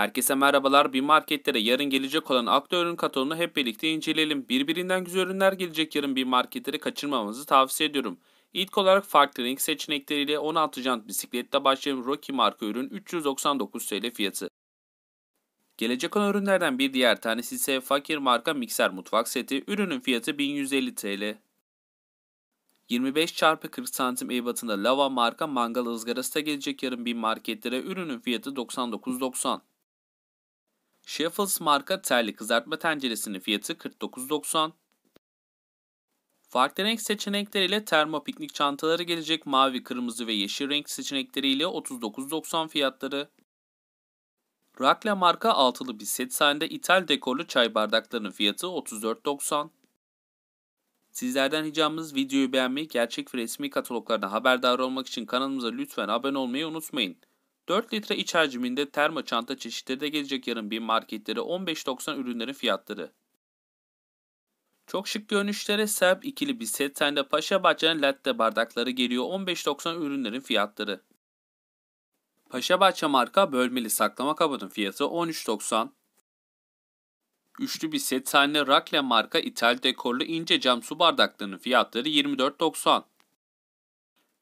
Herkese merhabalar. Bir marketlere yarın gelecek olan akta ürün katalonu hep birlikte inceleyelim. Birbirinden güzel ürünler gelecek yarın bir marketlere kaçırmamanızı tavsiye ediyorum. İlk olarak farklı renk seçenekleriyle 16 jant bisikletle başlayan Rocky marka ürün 399 TL fiyatı. Gelecek olan ürünlerden bir diğer tanesi ise Fakir marka mikser mutfak seti. Ürünün fiyatı 1150 TL. 25 çarpı 40 santim ebatında Lava marka mangal ızgarası da gelecek yarın bir marketlere. Ürünün fiyatı 99.90. Schaeffels marka terli kızartma tenceresinin fiyatı 49.90. Farklı renk seçenekleriyle termo piknik çantaları gelecek mavi, kırmızı ve yeşil renk seçenekleriyle 39.90 fiyatları. Rakla marka altılı bir set sahinde ithal dekorlu çay bardaklarının fiyatı 34.90. Sizlerden ricamız videoyu beğenmeyi, gerçek ve resmi kataloglardan haberdar olmak için kanalımıza lütfen abone olmayı unutmayın. 4 litre iç hacminde termo çanta çeşitleri de gelecek yarın bir marketlere 15.90 ürünlerin fiyatları. Çok şık görünüşlere sahip ikili bir set sende Paşa Bahçe'nin latte bardakları geliyor 15.90 ürünlerin fiyatları. Paşa Bahçe marka bölmeli saklama kabının fiyatı 13.90. Üçlü bir set sahne Rakle marka ithal dekorlu ince cam su bardaklarının fiyatları 24.90.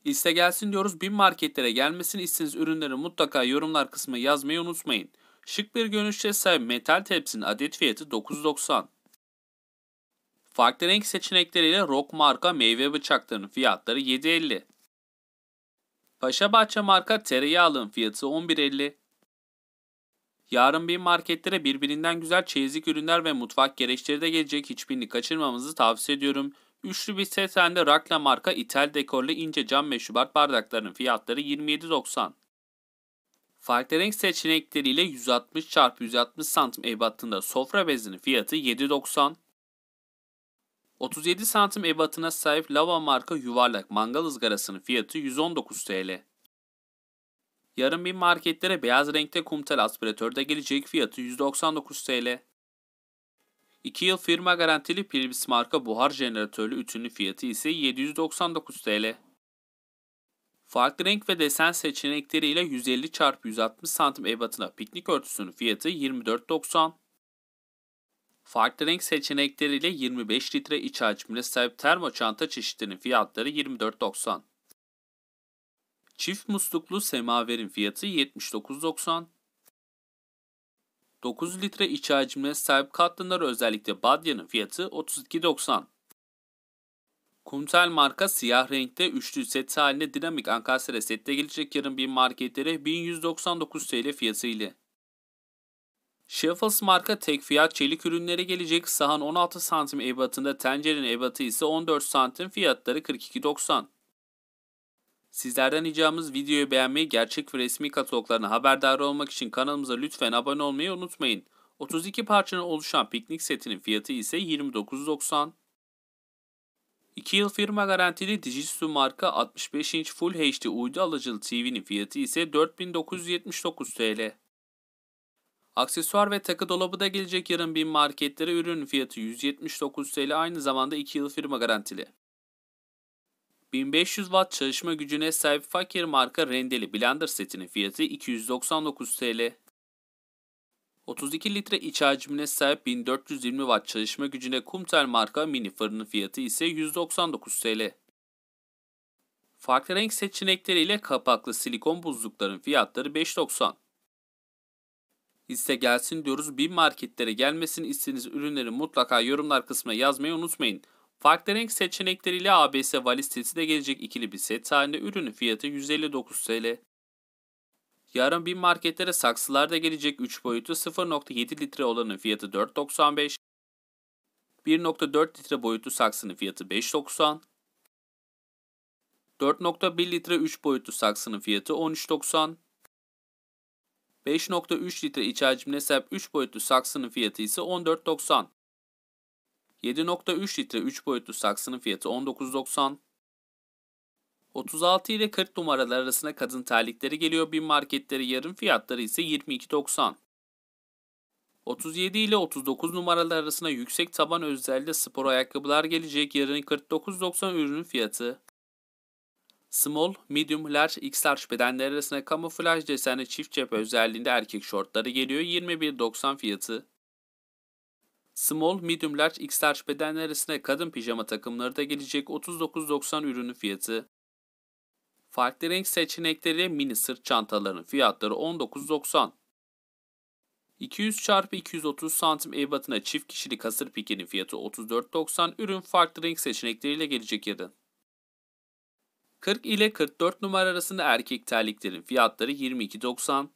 Liste gelsin diyoruz. Bin marketlere gelmesini istediğiniz ürünleri mutlaka yorumlar kısmına yazmayı unutmayın. Şık bir görünüşe sahip metal tepsinin adet fiyatı 9.90. Farklı renk seçenekleriyle Rock marka meyve bıçaklarının fiyatları 7.50. Paşa Bahçe marka tereyağlığın fiyatı 11.50. Yarın bir marketlere birbirinden güzel çeyizlik ürünler ve mutfak gereçleri de gelecek. Hiçbirini kaçırmamızı tavsiye ediyorum. Üçlü bir setende Rakla marka ithal dekorlu ince cam meşrubat bardaklarının fiyatları 27.90. Farklı renk seçenekleriyle 160 x 160 santim ebatında sofra bezinin fiyatı 7.90. 37 santim ebatına sahip Lava marka yuvarlak mangal ızgarasının fiyatı 119 TL. Yarın bir marketlere beyaz renkte kumtel aspiratörde gelecek fiyatı 199 TL. 2 yıl firma garantili Philips marka buhar jeneratörlü ütünün fiyatı ise 799 TL. Farklı renk ve desen seçenekleriyle 150 x 160 cm ebatına piknik örtüsünün fiyatı 24.90. Farklı renk seçenekleriyle 25 litre iç hacmine sahip termo çanta çeşitlerinin fiyatları 24.90. Çift musluklu semaverin fiyatı 79.90. 9 litre iç hacimine sahip katlanır özellikle Badia'nın fiyatı 32.90. Kumtel marka siyah renkte üçlü set halinde dinamik Ankara sette gelecek yarın bir marketlere 1199 TL fiyatı ile. Shuffles marka tek fiyat çelik ürünlere gelecek. Sahan 16 santim ebatında tencerenin ebatı ise 14 santim fiyatları 42.90. Sizlerden ricamız videoyu beğenmeyi, gerçek ve resmi kataloglarına haberdar olmak için kanalımıza lütfen abone olmayı unutmayın. 32 parçanın oluşan piknik setinin fiyatı ise 29.90. 2 yıl firma garantili Digisu marka 65 inç Full HD uydu alıcılı TV'nin fiyatı ise 4979 TL. Aksesuar ve takı dolabı da gelecek yarın bin marketlere ürün fiyatı 179 TL aynı zamanda 2 yıl firma garantili. 1500 Watt çalışma gücüne sahip Fakir marka rendeli blender setinin fiyatı 299 TL. 32 litre iç hacmine sahip 1420 Watt çalışma gücüne Kumtel marka mini fırının fiyatı ise 199 TL. Farklı renk seçenekleriyle kapaklı silikon buzlukların fiyatları 5.90. İste gelsin diyoruz. Bin marketlere gelmesin istediğiniz ürünleri mutlaka yorumlar kısmına yazmayı unutmayın. Farklı renk seçenekleriyle ABS valiz seti de gelecek ikili bir set halinde ürünün fiyatı 159 TL. Yarın bin marketlere saksılar da gelecek 3 boyutu 0.7 litre olanın fiyatı 4.95, 1.4 litre boyutlu saksının fiyatı 5.90, 4.1 litre 3 boyutlu saksının fiyatı 13.90, 5.3 litre iç hacimli sep 3 boyutlu saksının fiyatı ise 14.90. 7.3 litre 3 boyutlu saksının fiyatı 19.90. 36 ile 40 numaralar arasında kadın terlikleri geliyor. Bin marketleri yarım fiyatları ise 22.90. 37 ile 39 numaralar arasında yüksek taban özellikle spor ayakkabılar gelecek. Yarın 49.90 ürünün fiyatı. Small, medium, large, x large bedenler arasında kamuflaj desenli çift cephe özelliğinde erkek şortları geliyor. 21.90 fiyatı. Small, medium, large, XL bedenler arasında kadın pijama takımları da gelecek 39.90 ürünün fiyatı. Farklı renk seçenekleri mini sırt çantaların fiyatları 19.90. 200 x 230 santim ebatına çift kişilik hasır pikinin fiyatı 34.90 ürün farklı renk seçenekleriyle gelecek yarın. 40 ile 44 numara arasında erkek terliklerin fiyatları 22.90.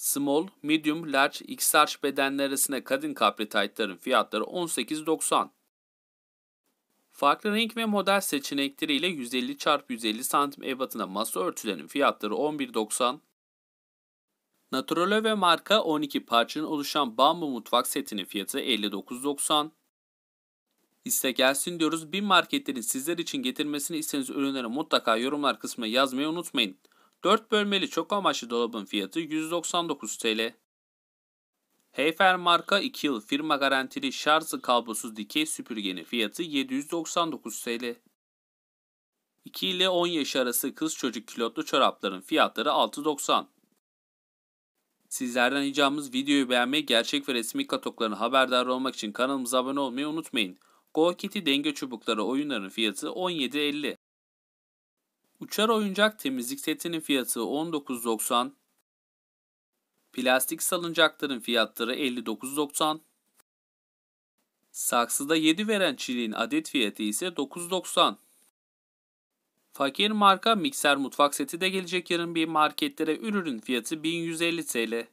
Small, medium, large, XL bedenler arasında kadın kapri taytların fiyatları 18.90. Farklı renk ve model seçenekleriyle 150 x 150 cm ebatına masa örtülerinin fiyatları 11.90. Naturale ve marka 12 parçanın oluşan bambu mutfak setinin fiyatı 59.90. İste gelsin diyoruz. Bir marketlerin sizler için getirmesini istediğiniz ürünleri mutlaka yorumlar kısmına yazmayı unutmayın. 4 bölmeli çok amaçlı dolabın fiyatı 199 TL. Heyfer marka 2 yıl firma garantili şarjı kablosuz dikey süpürgenin fiyatı 799 TL. 2 ile 10 yaş arası kız çocuk kilotlu çorapların fiyatları 6.90. Sizlerden ricamız videoyu beğenmeyi, gerçek ve resmi katoklarını haberdar olmak için kanalımıza abone olmayı unutmayın. Go Kitty denge çubukları oyunların fiyatı 17.50. Uçar oyuncak temizlik setinin fiyatı 19.90. Plastik salıncakların fiyatları 59.90. Saksıda 7 veren çiliğin adet fiyatı ise 9.90. Fakir marka mikser mutfak seti de gelecek yarın bir marketlere ürünün fiyatı 1150 TL.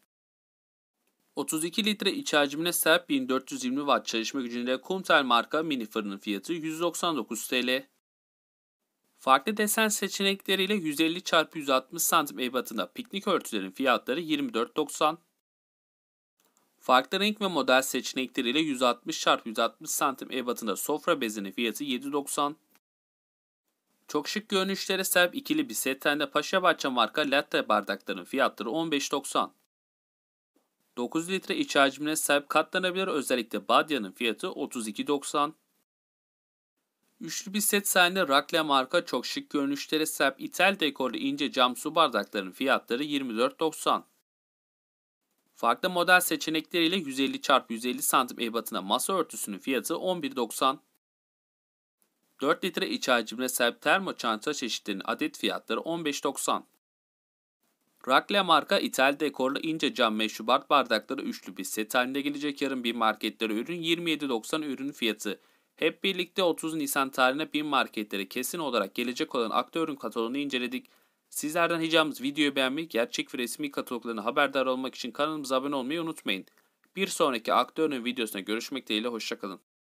32 litre iç hacimine sahip 1420 watt çalışma gücünde Kumtel marka mini fırının fiyatı 199 TL. Farklı desen seçenekleriyle 150 x 160 cm ebatında piknik örtülerin fiyatları 24.90. Farklı renk ve model seçenekleriyle 160 x 160 cm ebatında sofra bezinin fiyatı 7.90. Çok şık görünüşlere sahip ikili bir setende bahçe marka latte bardakların fiyatları 15.90. 9 litre iç hacmine sahip katlanabilir özellikle badyanın fiyatı 32.90. Üçlü bir set sahne Rakle marka çok şık görünüşlere sahip İtal dekorlu ince cam su bardakların fiyatları 24.90. Farklı model seçenekleriyle 150 x 150 santim ebatına masa örtüsünün fiyatı 11.90. 4 litre iç hacimine sahip termo çanta çeşitlerinin adet fiyatları 15.90. Rakle marka İtal dekorlu ince cam meşrubat bardakları üçlü bir set halinde gelecek yarın bir marketlere ürün 27.90 ürün fiyatı hep birlikte 30 Nisan tarihine bin marketlere kesin olarak gelecek olan aktörün kataloğunu inceledik. Sizlerden ricamız videoyu beğenmeyi, gerçek ve resmi kataloglarına haberdar olmak için kanalımıza abone olmayı unutmayın. Bir sonraki aktörün videosuna görüşmek dileğiyle hoşçakalın.